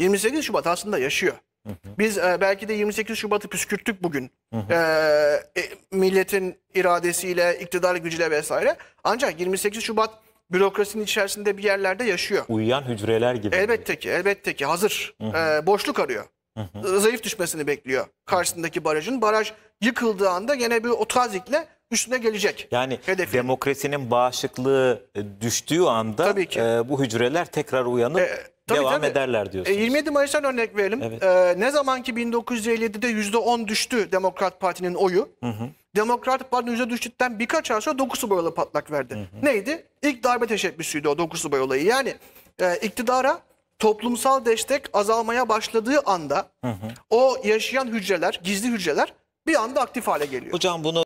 28 Şubat aslında yaşıyor. Hı hı. Biz e, belki de 28 Şubat'ı püskürttük bugün. Hı hı. E, e, milletin iradesiyle, iktidar gücüyle vesaire. Ancak 28 Şubat bürokrasinin içerisinde bir yerlerde yaşıyor. Uyuyan hücreler gibi. Elbette ki, elbette ki hazır. Hı hı. E, boşluk arıyor. Hı hı. Zayıf düşmesini bekliyor karşısındaki barajın. Baraj yıkıldığı anda gene bir otazikle üstüne gelecek. Yani hedefi. demokrasinin bağışıklığı e, düştüğü anda e, bu hücreler tekrar uyanıp e, tabii, devam tabii. ederler diyorsunuz. E, 27 Mayıs'tan örnek verelim. Evet. E, ne zaman ki 1957'de %10 düştü Demokrat Parti'nin oyu. Hı hı. Demokrat Parti yüzde düştükten birkaç ay sonra 9 Subay olayı patlak verdi. Hı hı. Neydi? İlk darbe teşebbüsüydü o 9 Subay olayı. Yani e, iktidara toplumsal destek azalmaya başladığı anda hı hı. o yaşayan hücreler, gizli hücreler bir anda aktif hale geliyor. Hocam bunu